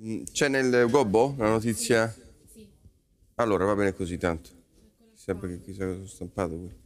Ehm, c'è nel gobbo la notizia? Sì. Allora va bene così tanto. che chissà cosa ho stampato qui.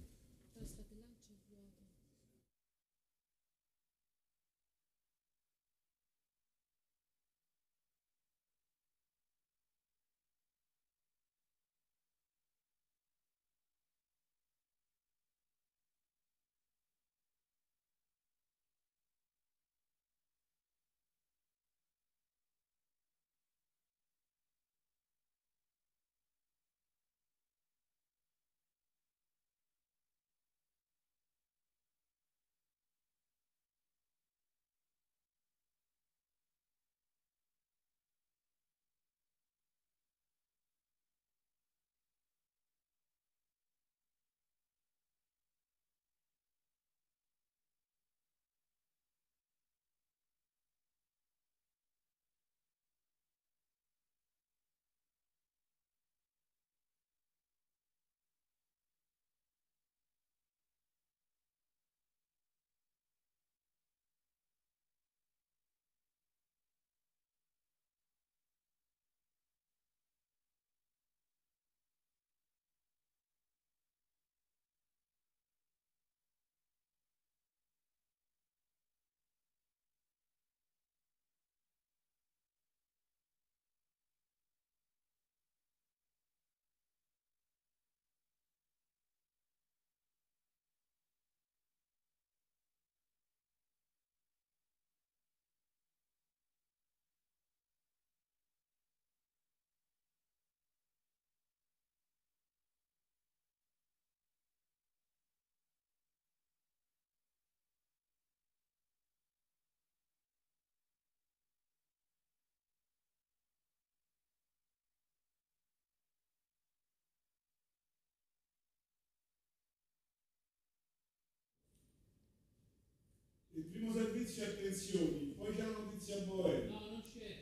Il primo servizio è pensioni, poi c'è la notizia a voi. No, non c'è.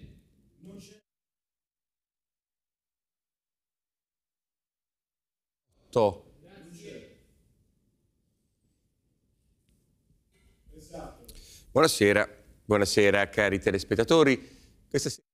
Non c'è. To. Grazie. Esatto. Buonasera, buonasera cari telespettatori. Questa sera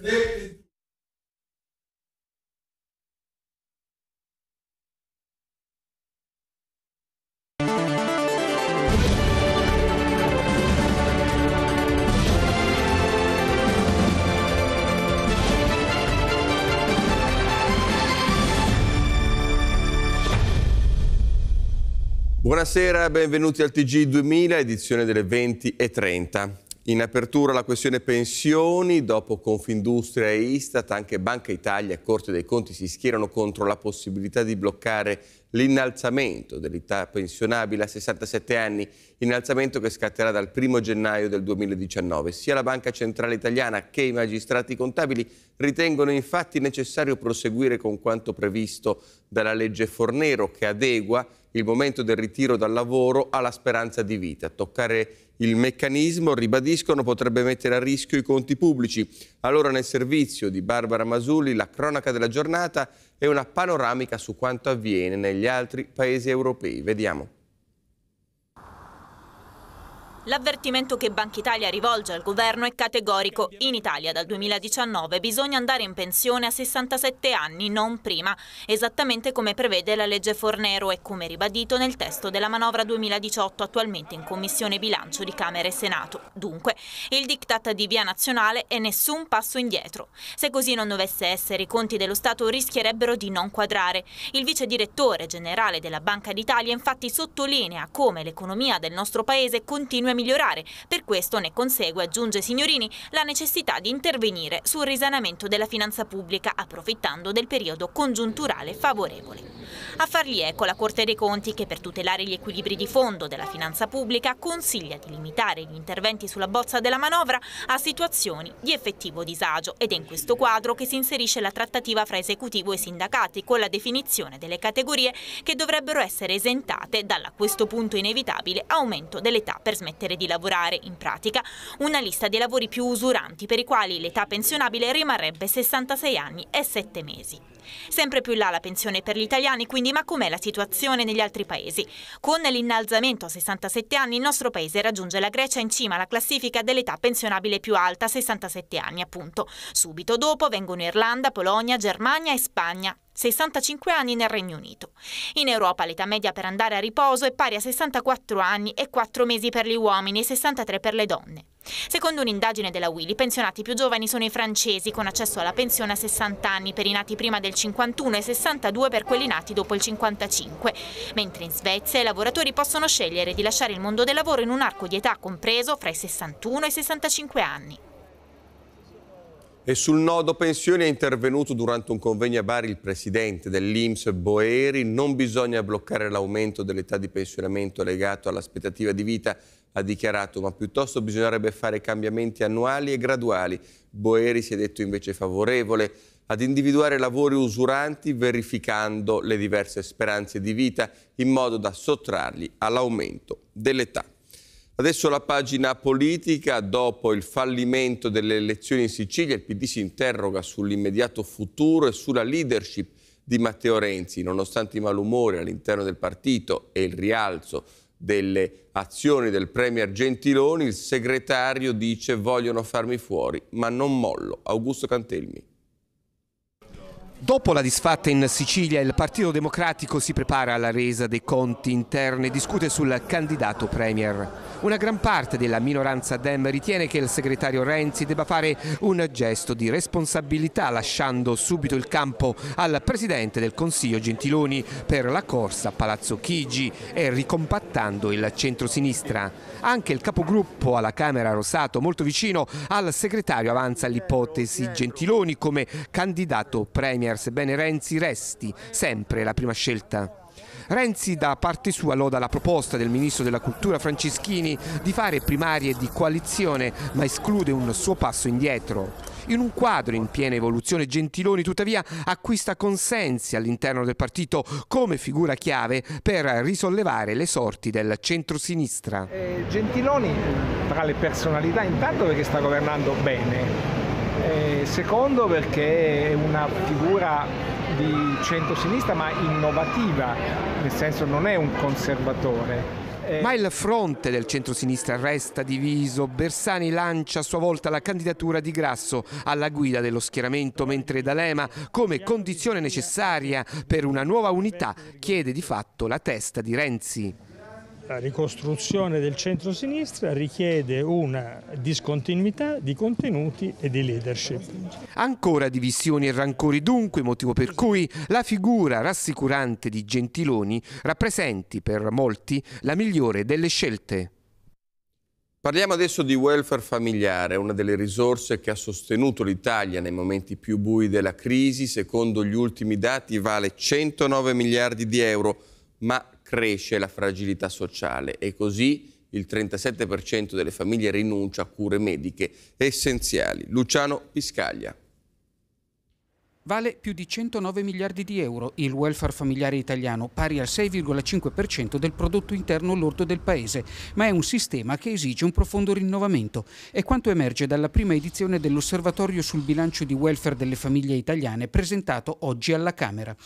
Le... Buonasera, benvenuti al TG 2000, edizione delle 20 e 30. In apertura la questione pensioni, dopo Confindustria e Istat, anche Banca Italia e Corte dei Conti si schierano contro la possibilità di bloccare l'innalzamento dell'età pensionabile a 67 anni, innalzamento che scatterà dal 1 gennaio del 2019. Sia la Banca Centrale Italiana che i magistrati contabili ritengono infatti necessario proseguire con quanto previsto dalla legge Fornero che adegua il momento del ritiro dal lavoro alla speranza di vita. Toccare il meccanismo, ribadiscono, potrebbe mettere a rischio i conti pubblici. Allora nel servizio di Barbara Masulli, la cronaca della giornata, e una panoramica su quanto avviene negli altri paesi europei. Vediamo. L'avvertimento che Banca Italia rivolge al governo è categorico. In Italia dal 2019 bisogna andare in pensione a 67 anni, non prima, esattamente come prevede la legge Fornero e come ribadito nel testo della manovra 2018 attualmente in Commissione Bilancio di Camera e Senato. Dunque, il diktat di via nazionale è nessun passo indietro. Se così non dovesse essere, i conti dello Stato rischierebbero di non quadrare. Il vice direttore generale della Banca d'Italia infatti sottolinea come l'economia del nostro paese continua a migliorare. Per questo ne consegue, aggiunge Signorini, la necessità di intervenire sul risanamento della finanza pubblica approfittando del periodo congiunturale favorevole. A fargli eco la Corte dei Conti che per tutelare gli equilibri di fondo della finanza pubblica consiglia di limitare gli interventi sulla bozza della manovra a situazioni di effettivo disagio ed è in questo quadro che si inserisce la trattativa fra esecutivo e sindacati con la definizione delle categorie che dovrebbero essere esentate dalla a questo punto inevitabile aumento dell'età per smettere permettere di lavorare, in pratica, una lista dei lavori più usuranti per i quali l'età pensionabile rimarrebbe 66 anni e 7 mesi. Sempre più là la pensione per gli italiani, quindi ma com'è la situazione negli altri paesi? Con l'innalzamento a 67 anni il nostro paese raggiunge la Grecia in cima alla classifica dell'età pensionabile più alta, 67 anni appunto. Subito dopo vengono Irlanda, Polonia, Germania e Spagna. 65 anni nel Regno Unito. In Europa l'età media per andare a riposo è pari a 64 anni e 4 mesi per gli uomini e 63 per le donne. Secondo un'indagine della Willy, i pensionati più giovani sono i francesi, con accesso alla pensione a 60 anni per i nati prima del 51 e 62 per quelli nati dopo il 55, mentre in Svezia i lavoratori possono scegliere di lasciare il mondo del lavoro in un arco di età compreso fra i 61 e i 65 anni. E sul nodo pensioni è intervenuto durante un convegno a Bari il presidente dell'Inps Boeri. Non bisogna bloccare l'aumento dell'età di pensionamento legato all'aspettativa di vita, ha dichiarato, ma piuttosto bisognerebbe fare cambiamenti annuali e graduali. Boeri si è detto invece favorevole ad individuare lavori usuranti verificando le diverse speranze di vita in modo da sottrarli all'aumento dell'età. Adesso la pagina politica, dopo il fallimento delle elezioni in Sicilia, il PD si interroga sull'immediato futuro e sulla leadership di Matteo Renzi, nonostante i malumori all'interno del partito e il rialzo delle azioni del Premier Gentiloni, il segretario dice vogliono farmi fuori, ma non mollo. Augusto Cantelmi. Dopo la disfatta in Sicilia, il Partito Democratico si prepara alla resa dei conti interni e discute sul candidato Premier. Una gran parte della minoranza Dem ritiene che il segretario Renzi debba fare un gesto di responsabilità lasciando subito il campo al Presidente del Consiglio Gentiloni per la corsa a Palazzo Chigi e ricompattando il centrosinistra. Anche il capogruppo alla Camera Rosato, molto vicino al segretario, avanza l'ipotesi Gentiloni come candidato Premier Premier, sebbene Renzi resti sempre la prima scelta. Renzi da parte sua loda la proposta del ministro della cultura Franceschini di fare primarie di coalizione, ma esclude un suo passo indietro. In un quadro in piena evoluzione Gentiloni tuttavia acquista consensi all'interno del partito come figura chiave per risollevare le sorti del centrosinistra. Eh, Gentiloni tra le personalità intanto perché sta governando bene, eh, secondo perché è una figura di centrosinistra ma innovativa, nel senso non è un conservatore. Eh, ma il fronte del centrosinistra resta diviso. Bersani lancia a sua volta la candidatura di Grasso alla guida dello schieramento, mentre D'Alema, come condizione necessaria per una nuova unità, chiede di fatto la testa di Renzi ricostruzione del centro-sinistra richiede una discontinuità di contenuti e di leadership. Ancora divisioni e rancori dunque, motivo per cui la figura rassicurante di Gentiloni rappresenti per molti la migliore delle scelte. Parliamo adesso di welfare familiare, una delle risorse che ha sostenuto l'Italia nei momenti più bui della crisi. Secondo gli ultimi dati vale 109 miliardi di euro, ma cresce la fragilità sociale e così il 37% delle famiglie rinuncia a cure mediche essenziali. Luciano Piscaglia. Vale più di 109 miliardi di euro il welfare familiare italiano, pari al 6,5% del prodotto interno lordo del Paese, ma è un sistema che esige un profondo rinnovamento. È quanto emerge dalla prima edizione dell'osservatorio sul bilancio di welfare delle famiglie italiane presentato oggi alla Camera.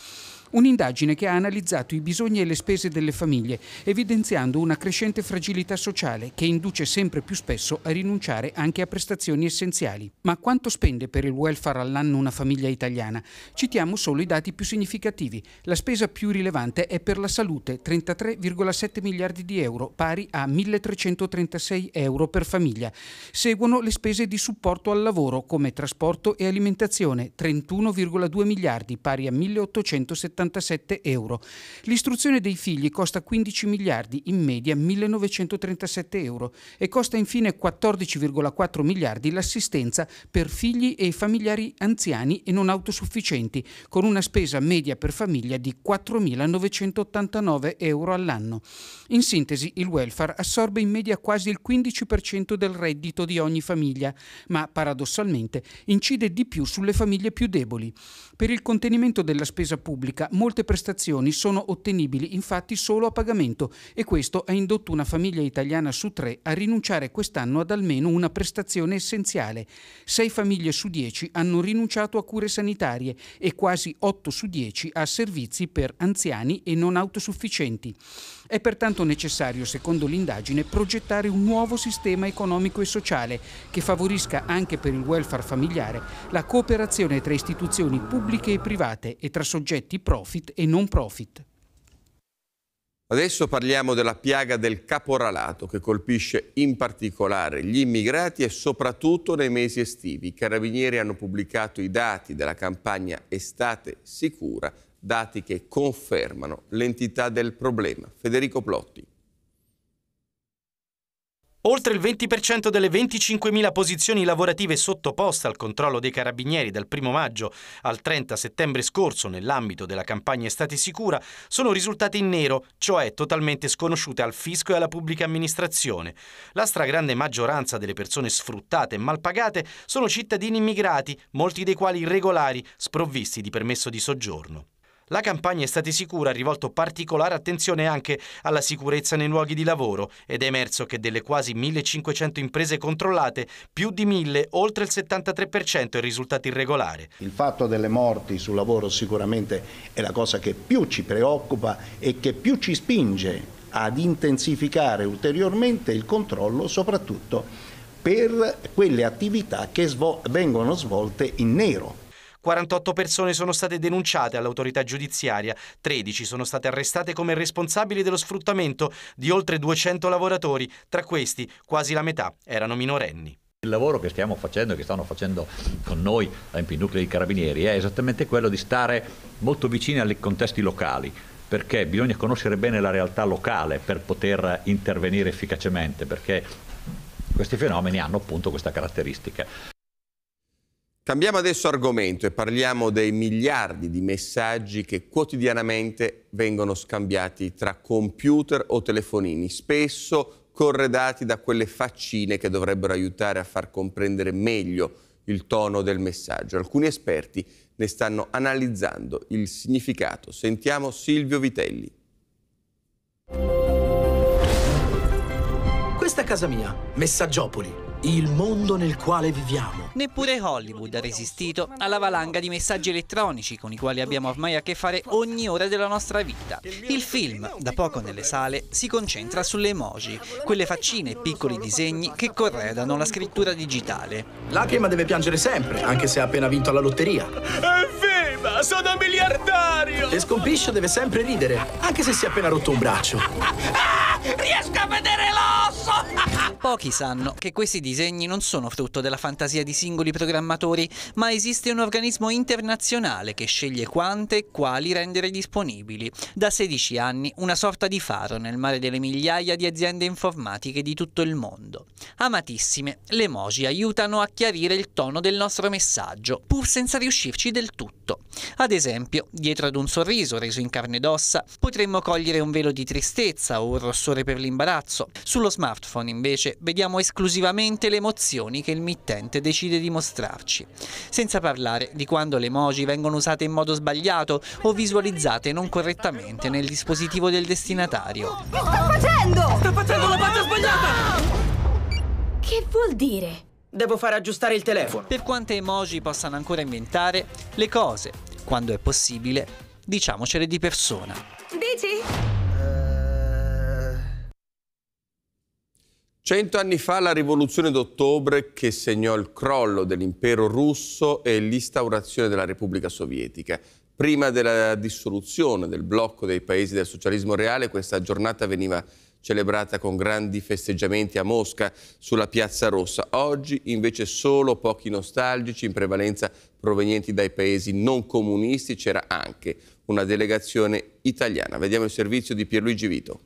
Un'indagine che ha analizzato i bisogni e le spese delle famiglie, evidenziando una crescente fragilità sociale che induce sempre più spesso a rinunciare anche a prestazioni essenziali. Ma quanto spende per il welfare all'anno una famiglia italiana? Citiamo solo i dati più significativi. La spesa più rilevante è per la salute, 33,7 miliardi di euro, pari a 1.336 euro per famiglia. Seguono le spese di supporto al lavoro, come trasporto e alimentazione, 31,2 miliardi, pari a 1.870 177 euro. L'istruzione dei figli costa 15 miliardi, in media 1937 euro, e costa infine 14,4 miliardi l'assistenza per figli e familiari anziani e non autosufficienti, con una spesa media per famiglia di 4.989 euro all'anno. In sintesi, il welfare assorbe in media quasi il 15% del reddito di ogni famiglia, ma paradossalmente incide di più sulle famiglie più deboli. Per il contenimento della spesa pubblica molte prestazioni sono ottenibili infatti solo a pagamento e questo ha indotto una famiglia italiana su tre a rinunciare quest'anno ad almeno una prestazione essenziale. Sei famiglie su dieci hanno rinunciato a cure sanitarie e quasi otto su dieci a servizi per anziani e non autosufficienti. È pertanto necessario, secondo l'indagine, progettare un nuovo sistema economico e sociale che favorisca anche per il welfare familiare la cooperazione tra istituzioni pubbliche e private e tra soggetti propri profit e non profit. Adesso parliamo della piaga del caporalato che colpisce in particolare gli immigrati e soprattutto nei mesi estivi. I carabinieri hanno pubblicato i dati della campagna Estate Sicura, dati che confermano l'entità del problema. Federico Plotti. Oltre il 20% delle 25.000 posizioni lavorative sottoposte al controllo dei carabinieri dal 1 maggio al 30 settembre scorso nell'ambito della campagna Estate Sicura sono risultate in nero, cioè totalmente sconosciute al fisco e alla pubblica amministrazione. La stragrande maggioranza delle persone sfruttate e mal pagate sono cittadini immigrati, molti dei quali irregolari, sprovvisti di permesso di soggiorno. La campagna è stata sicura ha rivolto particolare attenzione anche alla sicurezza nei luoghi di lavoro ed è emerso che delle quasi 1500 imprese controllate, più di 1000, oltre il 73% è risultato irregolare. Il fatto delle morti sul lavoro sicuramente è la cosa che più ci preoccupa e che più ci spinge ad intensificare ulteriormente il controllo soprattutto per quelle attività che vengono svolte in nero 48 persone sono state denunciate all'autorità giudiziaria, 13 sono state arrestate come responsabili dello sfruttamento di oltre 200 lavoratori, tra questi quasi la metà erano minorenni. Il lavoro che stiamo facendo e che stanno facendo con noi MP Nuclei Carabinieri è esattamente quello di stare molto vicini ai contesti locali, perché bisogna conoscere bene la realtà locale per poter intervenire efficacemente, perché questi fenomeni hanno appunto questa caratteristica. Cambiamo adesso argomento e parliamo dei miliardi di messaggi che quotidianamente vengono scambiati tra computer o telefonini, spesso corredati da quelle faccine che dovrebbero aiutare a far comprendere meglio il tono del messaggio. Alcuni esperti ne stanno analizzando il significato. Sentiamo Silvio Vitelli. Questa è casa mia, Messaggiopoli il mondo nel quale viviamo. Neppure Hollywood ha resistito alla valanga di messaggi elettronici con i quali abbiamo ormai a che fare ogni ora della nostra vita. Il film, da poco nelle sale, si concentra sulle emoji, quelle faccine e piccoli disegni che corredano la scrittura digitale. Lacrima deve piangere sempre, anche se ha appena vinto la lotteria. Evviva! Sono miliardario! E scompiscio deve sempre ridere, anche se si è appena rotto un braccio. ah, ah Riesco a vedere l'osso! Pochi sanno che questi disegni non sono frutto della fantasia di singoli programmatori, ma esiste un organismo internazionale che sceglie quante e quali rendere disponibili. Da 16 anni una sorta di faro nel mare delle migliaia di aziende informatiche di tutto il mondo. Amatissime, le emoji aiutano a chiarire il tono del nostro messaggio, pur senza riuscirci del tutto. Ad esempio, dietro ad un sorriso reso in carne ed ossa, potremmo cogliere un velo di tristezza o un rossore per l'imbarazzo. Sullo smartphone, invece, vediamo esclusivamente le emozioni che il mittente decide di mostrarci, senza parlare di quando le emoji vengono usate in modo sbagliato o visualizzate non correttamente nel dispositivo del destinatario. Che sta facendo? Sta facendo la faccia sbagliata! Che vuol dire? Devo far aggiustare il telefono. Per quante emoji possano ancora inventare, le cose, quando è possibile, diciamocele di persona. Dici? Cento anni fa la rivoluzione d'ottobre che segnò il crollo dell'impero russo e l'instaurazione della Repubblica Sovietica. Prima della dissoluzione del blocco dei paesi del socialismo reale, questa giornata veniva celebrata con grandi festeggiamenti a Mosca sulla Piazza Rossa. Oggi invece solo pochi nostalgici, in prevalenza provenienti dai paesi non comunisti, c'era anche una delegazione italiana. Vediamo il servizio di Pierluigi Vito.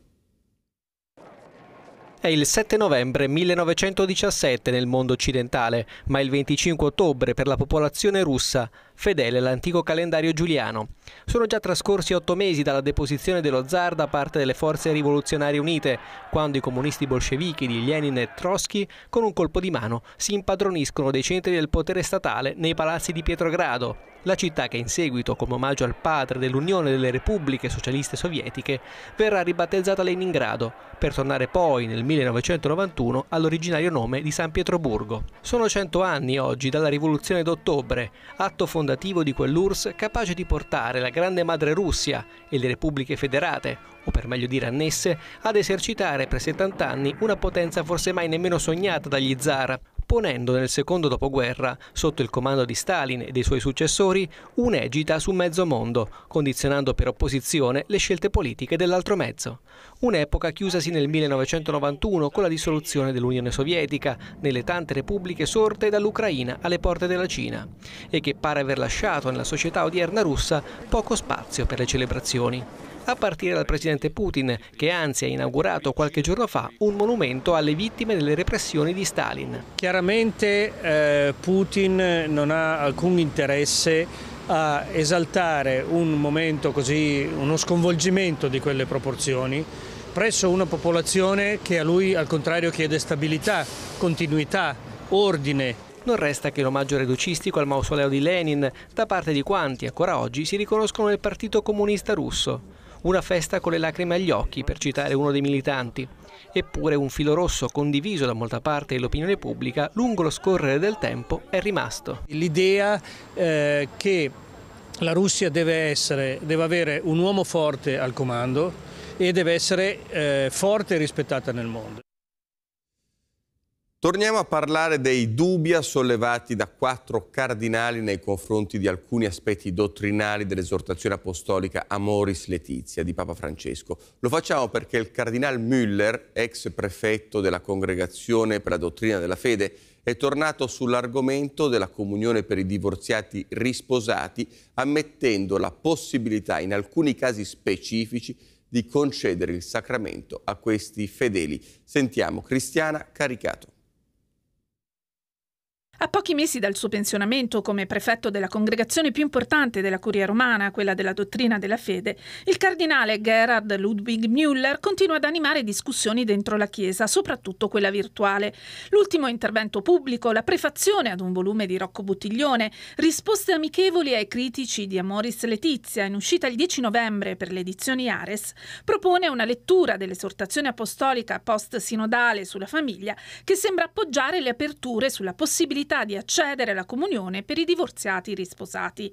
È il 7 novembre 1917 nel mondo occidentale, ma il 25 ottobre per la popolazione russa fedele all'antico calendario giuliano. Sono già trascorsi otto mesi dalla deposizione dello zar da parte delle forze rivoluzionarie unite, quando i comunisti bolscevichi di Lenin e Trotsky, con un colpo di mano, si impadroniscono dei centri del potere statale nei palazzi di Pietrogrado, la città che in seguito, come omaggio al padre dell'Unione delle Repubbliche Socialiste Sovietiche, verrà ribattezzata Leningrado, per tornare poi nel 1991 all'originario nome di San Pietroburgo. Sono cento anni oggi dalla rivoluzione d'ottobre, atto fondamentale fondativo di quell'URSS capace di portare la grande madre Russia e le repubbliche federate, o per meglio dire annesse, ad esercitare per 70 anni una potenza forse mai nemmeno sognata dagli zar, ponendo nel secondo dopoguerra, sotto il comando di Stalin e dei suoi successori, un'egita su mezzo mondo, condizionando per opposizione le scelte politiche dell'altro mezzo. Un'epoca chiusasi nel 1991 con la dissoluzione dell'Unione Sovietica nelle tante repubbliche sorte dall'Ucraina alle porte della Cina e che pare aver lasciato nella società odierna russa poco spazio per le celebrazioni a partire dal presidente Putin, che anzi ha inaugurato qualche giorno fa un monumento alle vittime delle repressioni di Stalin. Chiaramente eh, Putin non ha alcun interesse a esaltare un momento così, uno sconvolgimento di quelle proporzioni presso una popolazione che a lui al contrario chiede stabilità, continuità, ordine. Non resta che l'omaggio reducistico al mausoleo di Lenin da parte di quanti ancora oggi si riconoscono nel Partito Comunista Russo una festa con le lacrime agli occhi, per citare uno dei militanti. Eppure un filo rosso condiviso da molta parte dell'opinione pubblica lungo lo scorrere del tempo è rimasto. L'idea eh, che la Russia deve, essere, deve avere un uomo forte al comando e deve essere eh, forte e rispettata nel mondo. Torniamo a parlare dei dubbi sollevati da quattro cardinali nei confronti di alcuni aspetti dottrinali dell'esortazione apostolica Amoris Letizia di Papa Francesco. Lo facciamo perché il cardinale Müller, ex prefetto della Congregazione per la Dottrina della Fede, è tornato sull'argomento della comunione per i divorziati risposati, ammettendo la possibilità in alcuni casi specifici di concedere il sacramento a questi fedeli. Sentiamo Cristiana Caricato. A pochi mesi dal suo pensionamento come prefetto della congregazione più importante della Curia romana, quella della dottrina della fede, il cardinale Gerhard Ludwig Müller continua ad animare discussioni dentro la Chiesa, soprattutto quella virtuale. L'ultimo intervento pubblico, la prefazione ad un volume di Rocco Buttiglione, risposte amichevoli ai critici di Amoris Letizia, in uscita il 10 novembre per le edizioni Ares, propone una lettura dell'esortazione apostolica post-sinodale sulla famiglia che sembra appoggiare le aperture sulla possibilità possibilità di accedere alla comunione per i divorziati risposati.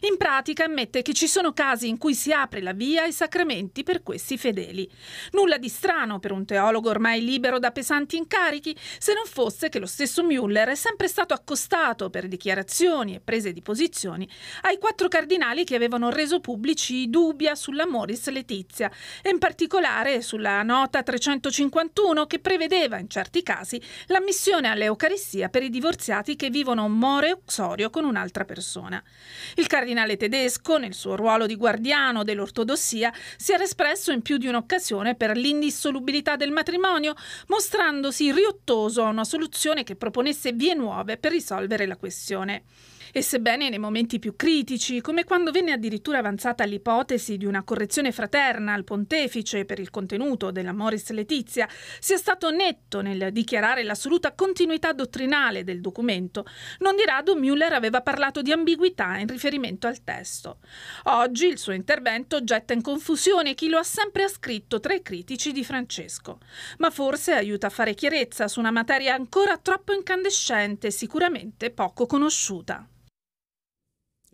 In pratica ammette che ci sono casi in cui si apre la via ai sacramenti per questi fedeli. Nulla di strano per un teologo ormai libero da pesanti incarichi, se non fosse che lo stesso Müller è sempre stato accostato per dichiarazioni e prese di posizioni ai quattro cardinali che avevano reso pubblici i dubbi sulla Moris Letizia e in particolare sulla nota 351 che prevedeva in certi casi l'ammissione all'Eucaristia per i divorziati indagati che vivono more uxorio con un'altra persona. Il cardinale tedesco, nel suo ruolo di guardiano dell'ortodossia, si era espresso in più di un'occasione per l'indissolubilità del matrimonio, mostrandosi riottoso a una soluzione che proponesse vie nuove per risolvere la questione. E sebbene nei momenti più critici, come quando venne addirittura avanzata l'ipotesi di una correzione fraterna al pontefice per il contenuto della Moris Letizia, sia stato netto nel dichiarare l'assoluta continuità dottrinale del documento, non di rado Müller aveva parlato di ambiguità in riferimento al testo. Oggi il suo intervento getta in confusione chi lo ha sempre ascritto tra i critici di Francesco, ma forse aiuta a fare chiarezza su una materia ancora troppo incandescente e sicuramente poco conosciuta.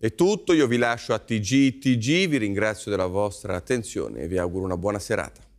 È tutto, io vi lascio a TG, TG, vi ringrazio della vostra attenzione e vi auguro una buona serata.